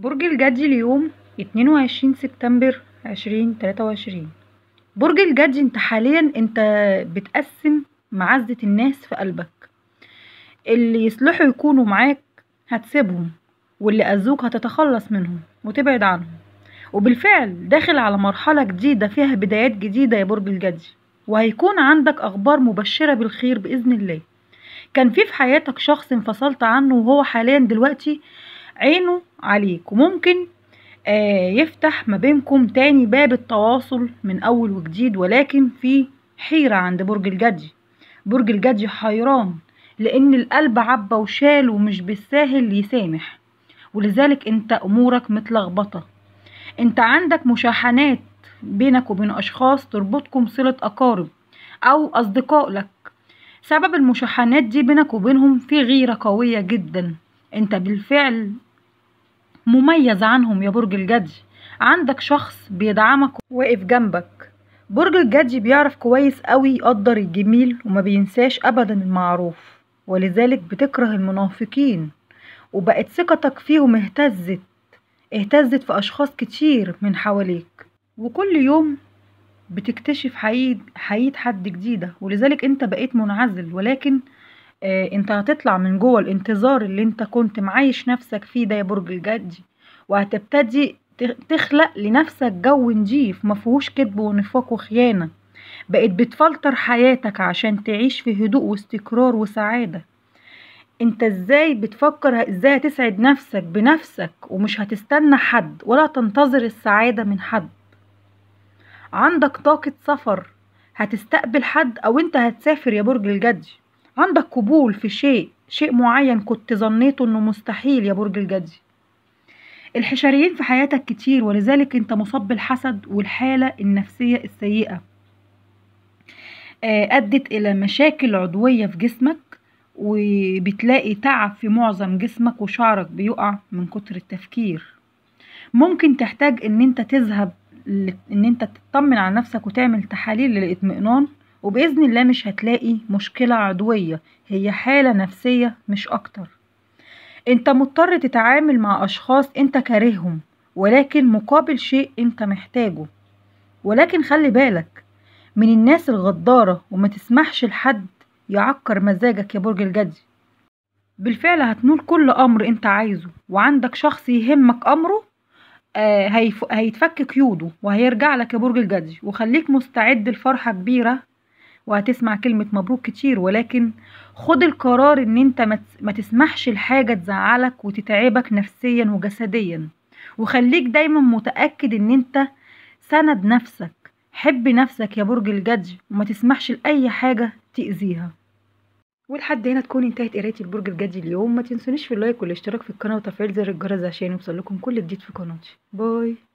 برج الجدي اليوم 22 سبتمبر 2023 برج الجدي انت حاليا انت بتقسم معزة الناس في قلبك اللي يصلحوا يكونوا معاك هتسيبهم واللي أذوك هتتخلص منهم وتبعد عنهم وبالفعل داخل على مرحلة جديدة فيها بدايات جديدة يا برج الجدي وهيكون عندك أخبار مبشرة بالخير بإذن الله كان في في حياتك شخص انفصلت عنه وهو حاليا دلوقتي عينه عليك وممكن آه، يفتح ما بينكم تاني باب التواصل من أول وجديد ولكن في حيرة عند برج الجدي برج الجدي حيران لأن القلب عبى وشال ومش بالساهل يسامح ولذلك انت أمورك متلخبطة انت عندك مشاحنات بينك وبين أشخاص تربطكم صلة أقارب أو أصدقاء لك سبب المشاحنات دي بينك وبينهم في غيرة قوية جدا انت بالفعل مميز عنهم يا برج الجدي عندك شخص بيدعمك واقف جنبك برج الجدي بيعرف كويس قوي يقدر الجميل وما بينساش ابدا المعروف ولذلك بتكره المنافقين وبقت ثقتك فيهم اهتزت اهتزت في اشخاص كتير من حواليك وكل يوم بتكتشف حقيقة حد جديدة ولذلك انت بقيت منعزل ولكن آه انت هتطلع من جوه الانتظار اللي انت كنت معايش نفسك فيه ده يا برج الجدي وهتبتدي تخلق لنفسك جو نضيف مفهوش كذب ونفاق وخيانة بقت بتفلتر حياتك عشان تعيش في هدوء واستقرار وسعادة انت ازاي بتفكر ازاي هتسعد نفسك بنفسك ومش هتستنى حد ولا تنتظر السعادة من حد عندك طاقة سفر هتستقبل حد او انت هتسافر يا برج الجدي عندك قبول في شيء شيء معين كنت ظنيته انه مستحيل يا برج الجدي الحشريين في حياتك كتير ولذلك انت مصاب بالحسد والحالة النفسية السيئة آه، أدت إلى مشاكل عضوية في جسمك وبتلاقي تعب في معظم جسمك وشعرك بيقع من كتر التفكير ممكن تحتاج ان انت تذهب ان انت تطمن على نفسك وتعمل تحاليل للاطمئنان وبإذن الله مش هتلاقي مشكلة عضوية هي حالة نفسية مش أكتر انت مضطر تتعامل مع أشخاص انت كارههم ولكن مقابل شيء انت محتاجه ولكن خلي بالك من الناس الغدارة وما تسمحش لحد يعكر مزاجك يا برج الجدي بالفعل هتنول كل أمر انت عايزه وعندك شخص يهمك أمره آه، هيتفك قيوده وهيرجع لك يا برج الجدي وخليك مستعد لفرحة كبيرة وهتسمع كلمة مبروك كتير ولكن خد القرار ان انت ما تسمحش لحاجة تزعلك وتتعبك نفسيا وجسديا وخليك دايما متأكد ان انت سند نفسك حب نفسك يا برج الجدي وما تسمحش لأي حاجة تأذيها ولحد هنا تكون انتهت قرايتي البرج الجدي اليوم ما تنسونيش في اللايك والاشتراك في القناه وتفعيل زر الجرس عشان يوصل لكم كل جديد في قناتي باي